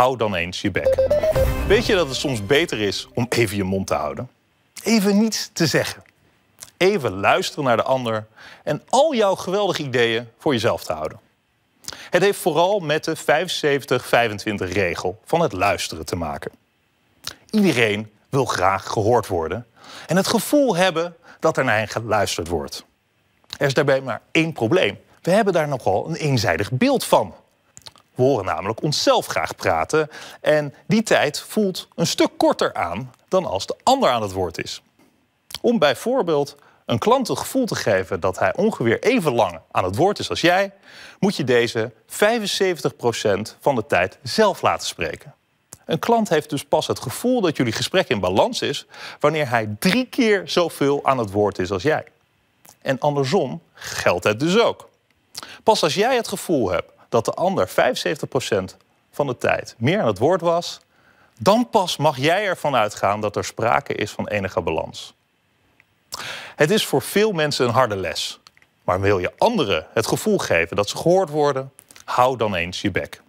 hou dan eens je bek. Weet je dat het soms beter is om even je mond te houden? Even niets te zeggen. Even luisteren naar de ander en al jouw geweldige ideeën voor jezelf te houden. Het heeft vooral met de 75-25 regel van het luisteren te maken. Iedereen wil graag gehoord worden en het gevoel hebben dat er naar hen geluisterd wordt. Er is daarbij maar één probleem. We hebben daar nogal een eenzijdig beeld van. We horen namelijk onszelf graag praten. En die tijd voelt een stuk korter aan dan als de ander aan het woord is. Om bijvoorbeeld een klant het gevoel te geven dat hij ongeveer even lang aan het woord is als jij, moet je deze 75% van de tijd zelf laten spreken. Een klant heeft dus pas het gevoel dat jullie gesprek in balans is wanneer hij drie keer zoveel aan het woord is als jij. En andersom geldt het dus ook. Pas als jij het gevoel hebt dat de ander 75% van de tijd meer aan het woord was, dan pas mag jij ervan uitgaan dat er sprake is van enige balans. Het is voor veel mensen een harde les. Maar wil je anderen het gevoel geven dat ze gehoord worden, hou dan eens je bek.